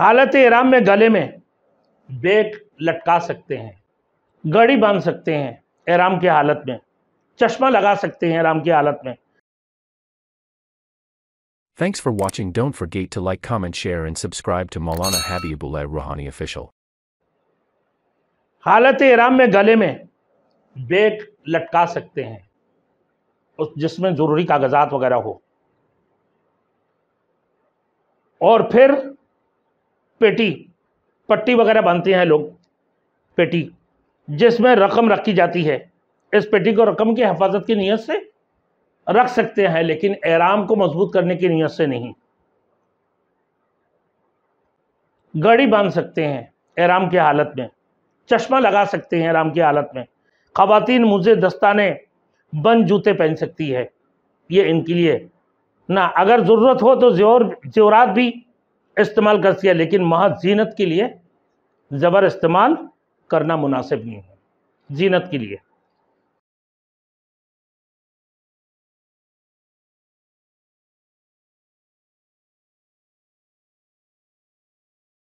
हालत इराम में गले में बेग लटका सकते हैं गड़ी बांध सकते हैं एराम की हालत में चश्मा लगा सकते हैं एराम की हालत में Thanks for watching. Don't forget to like, comment, share and subscribe to Maulana Habibullah Rouhani Official. हालत इराम में गले में बेट लटका सकते हैं उस जिसमें ज़रूरी कागजात वगैरह हो और फिर पेटी पट्टी वगैरह बांधते हैं लोग पेटी जिसमें रकम रखी जाती है इस पेटी को रकम की हिफाजत की नीयत से रख सकते हैं लेकिन एराम को मजबूत करने की नीयत से नहीं गड़ी बांध सकते हैं एराम की हालत में चश्मा लगा सकते हैं एराम की हालत में खातिन मुझे दस्ताने बंद जूते पहन सकती है ये इनके लिए ना अगर ज़रूरत हो तो जोर जेवरात भी इस्तेमाल कर सिया लेकिन महज जीनत के लिए ज़बर इस्तेमाल करना मुनासिब नहीं है जीनत के लिए